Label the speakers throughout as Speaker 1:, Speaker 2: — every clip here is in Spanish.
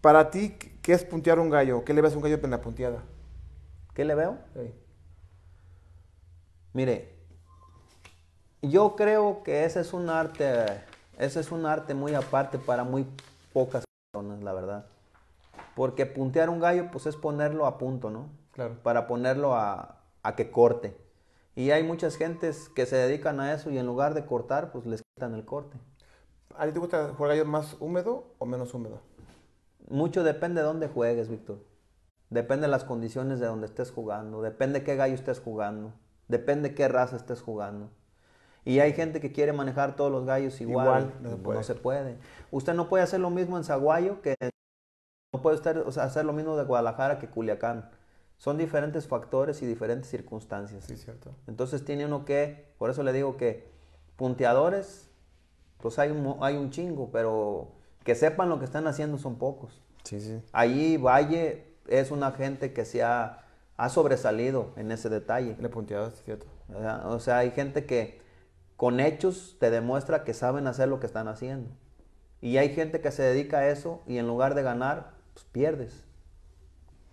Speaker 1: para ti, ¿qué es puntear un gallo? ¿Qué le ves a un gallo en la punteada? ¿Qué le veo? Mire, yo creo que ese es un arte, ese es un arte muy aparte para muy pocas personas, la verdad. Porque puntear un gallo, pues es ponerlo a punto, ¿no? Claro. Para ponerlo a, a que corte. Y hay muchas gentes que se dedican a eso y en lugar de cortar, pues les quitan el corte. ¿A ti te gusta jugar gallos más húmedo o menos húmedo? Mucho depende de dónde juegues, Víctor. Depende de las condiciones de donde estés jugando. Depende de qué gallo estés jugando. Depende de qué raza estés jugando. Y hay gente que quiere manejar todos los gallos igual. igual no, se puede. Usted no puede hacer lo mismo en Saguayo que no puede estar, hacer lo mismo de Guadalajara que Culiacán. Son diferentes factores y diferentes circunstancias. Sí, cierto. Entonces tiene uno que, por eso le digo que punteadores pues hay un, hay un chingo, pero que sepan lo que están haciendo son pocos. Sí, sí. Ahí Valle es una gente que se ha, ha sobresalido en ese detalle. Le es cierto. O sea, hay gente que con hechos te demuestra que saben hacer lo que están haciendo. Y hay gente que se dedica a eso y en lugar de ganar, pues pierdes.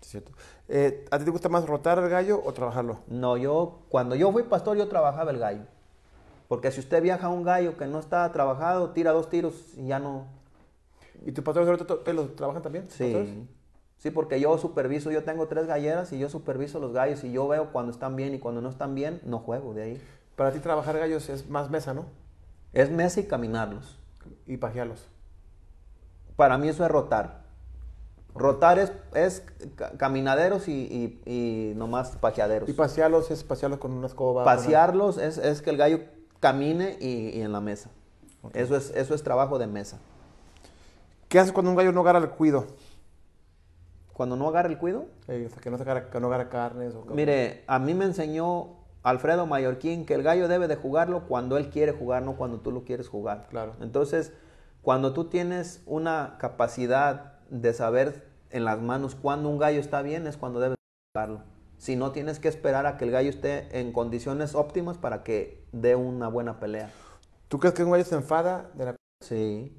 Speaker 1: Cierto. Eh, ¿A ti te gusta más rotar el gallo o trabajarlo? No, yo cuando yo fui pastor yo trabajaba el gallo. Porque si usted viaja a un gallo que no está trabajado, tira dos tiros y ya no. ¿Y tus pastores ahorita los trabajan también? Sí. Sí, porque yo superviso, yo tengo tres galleras y yo superviso los gallos y yo veo cuando están bien y cuando no están bien, no juego de ahí. Para ti trabajar gallos es más mesa, ¿no? Es mesa y caminarlos. Y pajearlos. Para mí eso es rotar. Rotar es, caminaderos y, y, nomás paseaderos. Y pasearlos es pasearlos con una escoba. Pasearlos es que el gallo camine y, en la mesa. Eso, es, eso es trabajo de mesa. ¿Qué haces cuando un gallo no agarra el cuido? Cuando no agarra el cuido. que no, agarra, que no carnes. Mire, a mí me enseñó Alfredo Mallorquín que el gallo debe de jugarlo cuando él quiere jugar, no cuando tú lo quieres jugar. Claro. Entonces, cuando tú tienes una capacidad de saber en las manos cuando un gallo está bien, es cuando debes jugarlo si no tienes que esperar a que el gallo esté en condiciones óptimas para que dé una buena pelea. ¿Tú crees que un gallo se enfada de la... Sí.